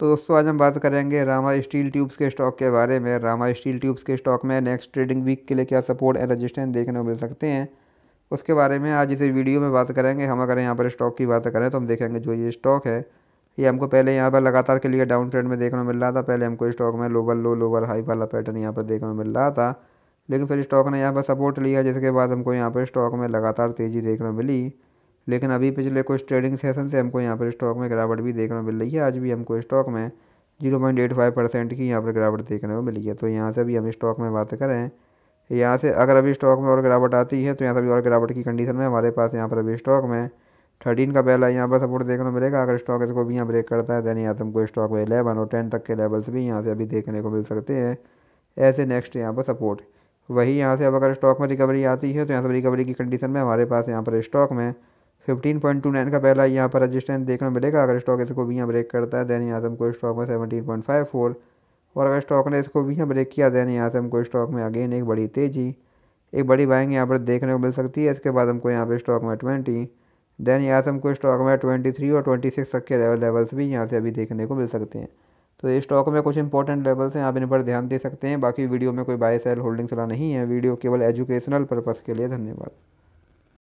तो दोस्तों आज हम बात करेंगे रामा स्टील ट्यूब्स के स्टॉक के बारे में रामा स्टील ट्यूब्स के स्टॉक में नेक्स्ट ट्रेडिंग वीक के लिए क्या सपोर्ट एंड रजिस्टेंस देखने को मिल सकते हैं उसके बारे में आज इसे वीडियो में बात करेंगे हम अगर यहाँ पर स्टॉक की बात करें तो हम देखेंगे जो ये स्टॉक है ये हमको पहले यहाँ पर लगातार के लिए डाउन ट्रेंड में देखने को मिल रहा था पहले हमको स्टॉक में लोवर लो लोवर हाई वाला पैटर्न यहाँ पर देखने को मिल रहा था लेकिन फिर स्टॉक ने यहाँ पर सपोर्ट लिया जिसके बाद हमको यहाँ पर स्टॉक में लगातार तेज़ी देखने को मिली लेकिन अभी पिछले कुछ ट्रेडिंग सेशन से हमको यहाँ पर स्टॉक में गिरावट भी देखने को मिल रही है आज भी हमको स्टॉक में zero point eight five percent की यहाँ पर गिरावट देखने को मिली है तो यहाँ से अभी हम स्टॉक में बात करें यहाँ से अगर अभी स्टॉक में और गिरावट आती है तो यहाँ से अभी और गिरावट की कंडीशन में हमारे पास यहाँ पर अभी स्टॉक में थर्टीन का पहला यहाँ पर सपोर्ट देखने को मिलेगा अगर स्टॉक इसको भी यहाँ ब्रेक करता है दैन यहाँ हमको स्टॉक में एलेवन और टेन तक के लेवल्स भी यहाँ से अभी देखने को मिल सकते हैं ऐसे नेक्स्ट यहाँ पर सपोर्ट वही यहाँ से अब अगर स्टॉक में रिकवरी आती है तो यहाँ से रिकवरी की कंडीशन में हमारे पास यहाँ पर स्टॉक में फिफ्टीन पॉइंट टू नाइन का पहला यहाँ पर रजिस्टेंस देखने मिलेगा अगर स्टॉक इसको भी यहाँ ब्रेक करता है दैन आजम को स्टॉक में सेवनटीन पॉइंट फाइव फोर और अगर स्टॉक ने इसको भी यहाँ ब्रेक किया दैन आजम को स्टॉक में अगेन एक बड़ी तेज़ी एक बड़ी बाइंग यहाँ पर देखने को मिल सकती है इसके बाद हमको यहाँ पर स्टॉक में ट्वेंटी दैन आजम को स्टॉक में ट्वेंटी थ्री और ट्वेंटी सिक्स तक के लेवल्स भी यहाँ से अभी देखने को मिल सकते हैं तो ये स्टॉक में कुछ इंपॉर्टेंट लेवल्स हैं आप इन पर ध्यान दे सकते हैं बाकी वीडियो में कोई बाय सेल होल्डिंग सलाह नहीं है वीडियो केवल एजुकेशनल पर्पज़ के लिए धन्यवाद